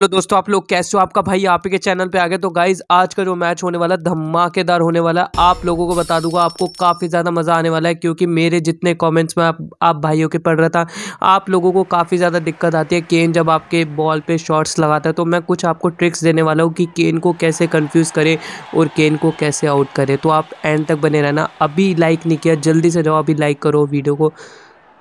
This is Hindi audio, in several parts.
तो दोस्तों आप लोग कैसे हो आपका भाई आप ही के चैनल पे आ गए तो गाइज आज का जो मैच होने वाला धमाकेदार होने वाला आप लोगों को बता दूंगा आपको काफ़ी ज़्यादा मज़ा आने वाला है क्योंकि मेरे जितने कमेंट्स में आप आप भाइयों के पढ़ रहा था आप लोगों को काफ़ी ज़्यादा दिक्कत आती है केन जब आपके बॉल पे शॉट्स लगाता है तो मैं कुछ आपको ट्रिक्स देने वाला हूँ कि केन को कैसे कन्फ्यूज़ करें और केन को कैसे आउट करें तो आप एंड तक बने रहना अभी लाइक नहीं किया जल्दी से जाओ अभी लाइक करो वीडियो को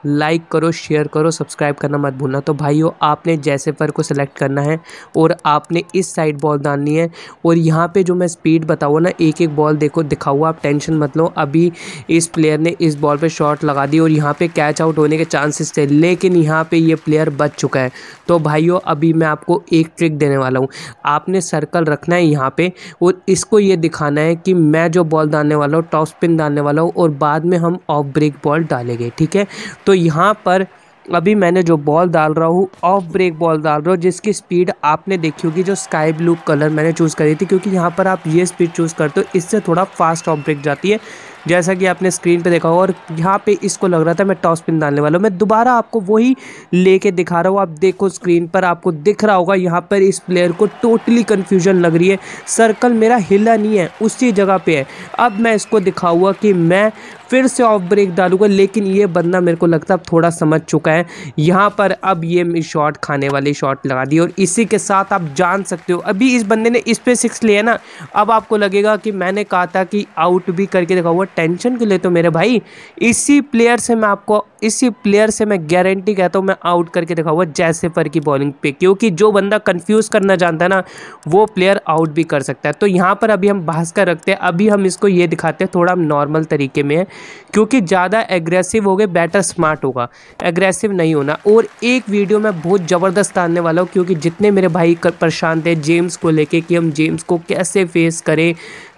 लाइक करो शेयर करो सब्सक्राइब करना मत भूलना तो भाइयों आपने जैसे पर को सिलेक्ट करना है और आपने इस साइड बॉल डालनी है और यहाँ पे जो मैं स्पीड बताऊँ ना एक एक बॉल देखो दिखाऊँ आप टेंशन मत लो अभी इस प्लेयर ने इस बॉल पर शॉट लगा दी और यहाँ पर कैच आउट होने के चांसेस थे लेकिन यहाँ पर ये प्लेयर बच चुका है तो भाइयों अभी मैं आपको एक ट्रिक देने वाला हूँ आपने सर्कल रखना है यहाँ पर और इसको ये दिखाना है कि मैं जो बॉल डालने वाला हूँ टॉप स्पिन डालने वाला हूँ और बाद में हम ऑफ ब्रेक बॉल डालेंगे ठीक है तो तो यहाँ पर अभी मैंने जो बॉल डाल रहा हूँ ऑफ ब्रेक बॉल डाल रहा हूँ जिसकी स्पीड आपने देखी होगी जो स्काई ब्लू कलर मैंने चूज़ करी थी क्योंकि यहाँ पर आप ये स्पीड चूज़ करते हो इससे थोड़ा फास्ट ऑफ ब्रेक जाती है जैसा कि आपने स्क्रीन पे देखा होगा और यहाँ पे इसको लग रहा था मैं टॉस पिन डालने वाला हूँ मैं दोबारा आपको वही लेके दिखा रहा हूँ आप देखो स्क्रीन पर आपको दिख रहा होगा यहाँ पर इस प्लेयर को टोटली कन्फ्यूजन लग रही है सर्कल मेरा हिला नहीं है उसी जगह पर है अब मैं इसको दिखाऊँगा कि मैं फिर से ऑफ ब्रेक डालूंगा लेकिन ये बंदा मेरे को लगता है अब थोड़ा समझ चुका है यहाँ पर अब ये शॉट खाने वाली शॉट लगा दी और इसी के साथ आप जान सकते हो अभी इस बंदे ने इस पर सिक्स लिया ना अब आपको लगेगा कि मैंने कहा था कि आउट भी करके दिखाऊंगा टेंशन क्यों लेते हो मेरे भाई इसी प्लेयर से मैं आपको इसी प्लेयर से मैं गारंटी कहता हूँ मैं आउट करके दिखाऊंगा जैसे पर की बॉलिंग पे क्योंकि जो बंदा कन्फ्यूज़ करना जानता है ना वो प्लेयर आउट भी कर सकता है तो यहाँ पर अभी हम भास्कर रखते हैं अभी हम इसको ये दिखाते हैं थोड़ा हम नॉर्मल तरीके में है क्योंकि ज़्यादा एग्रेसिव हो गए बैटर स्मार्ट होगा एग्रेसिव नहीं होना और एक वीडियो मैं बहुत ज़बरदस्त आने वाला हूँ क्योंकि जितने मेरे भाई परेशान थे जेम्स को लेके कि हम जेम्स को कैसे फेस करें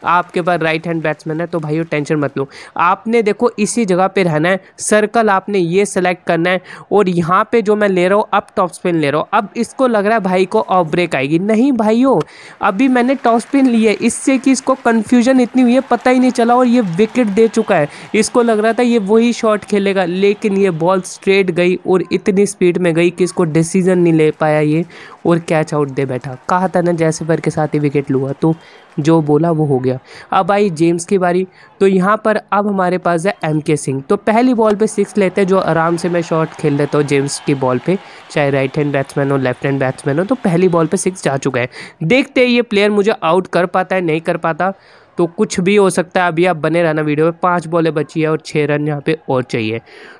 आपके पास राइट हैंड बैट्समैन है तो भाई टेंशन मत लो आपने देखो इसी जगह पर रहना है सर्कल आपने ये सेलेक्ट करना है और यहाँ पे जो मैं ले रहा हूँ अब टॉप स्पिन ले रहा हूँ अब इसको लग रहा है भाई को ऑफ ब्रेक आएगी नहीं भाइयों अभी मैंने टॉप स्पिन ली है इससे कि इसको कन्फ्यूजन इतनी हुई है पता ही नहीं चला और ये विकेट दे चुका है इसको लग रहा था ये वही शॉट खेलेगा लेकिन ये बॉल स्ट्रेट गई और इतनी स्पीड में गई कि इसको डिसीजन नहीं ले पाया ये और कैच आउट दे बैठा कहा था ना जैसे भर के साथ ही विकेट लुआ तो जो बोला वो हो गया अब आई जेम्स की बारी तो यहाँ पर अब हमारे पास है एम के सिंह तो पहली बॉल पे सिक्स लेते हैं जो आराम से मैं शॉट खेल लेता हूँ जेम्स की बॉल पे चाहे राइट हैंड बैट्समैन हो लेफ्ट हैंड बैट्समैन हो तो पहली बॉल पे सिक्स जा चुका है देखते हैं ये प्लेयर मुझे आउट कर पाता है नहीं कर पाता तो कुछ भी हो सकता है अभी आप बने रहना वीडियो में पाँच बॉलें बची है और छः रन यहाँ पे और चाहिए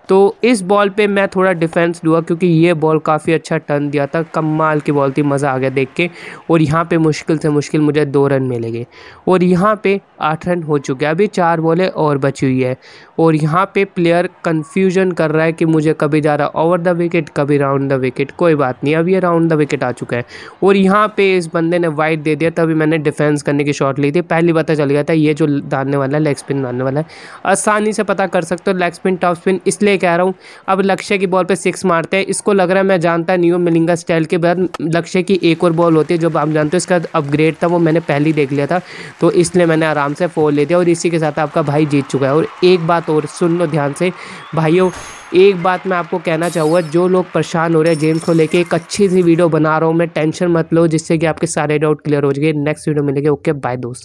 तो इस बॉल पे मैं थोड़ा डिफेंस दूँगा क्योंकि ये बॉल काफ़ी अच्छा टर्न दिया था कमाल की बॉल थी मज़ा आ गया देख के और यहाँ पे मुश्किल से मुश्किल मुझे दो रन मिलेंगे और यहाँ पे आठ रन हो चुके हैं अभी चार बॉलें और बची हुई है और यहाँ पे प्लेयर कन्फ्यूजन कर रहा है कि मुझे कभी जा रहा ओवर द विकेट कभी राउंड द विकेट कोई बात नहीं अब ये राउंड द विकेट आ चुका है और यहाँ पर इस बंदे ने वाइट दे दिया तभी मैंने डिफेंस करने की शॉट ली थी पहली बता तो चल चल गया था ये जो डालने वाला है लेग स्पिन डालने वाला है आसानी से पता कर सकते हो लेग स्पिन टॉप स्पिन इसलिए कह रहा हूँ अब लक्ष्य की बॉल पर सिक्स मारते हैं इसको लग रहा है मैं जानता नहीं हूँ मिलिंगा स्टाइल के बाद लक्ष्य की एक और बॉल होती है जब आप जानते हो इसका अपग्रेड था वो मैंने पहले ही देख लिया था तो इसलिए मैंने आराम से फोर ले दिया और इसी के साथ आपका भाई जीत चुका है और एक बात और सुन लो ध्यान से भाइयों एक बात मैं आपको कहना चाहूँगा जो लोग परेशान हो रहे हैं जेम्स को लेके एक अच्छी सी वीडियो बना रहा हूँ मैं टेंशन मत लो जिससे कि आपके सारे डाउट क्लियर हो जाएंगे नेक्स्ट वीडियो मिलेगी ओके बाय दोस्त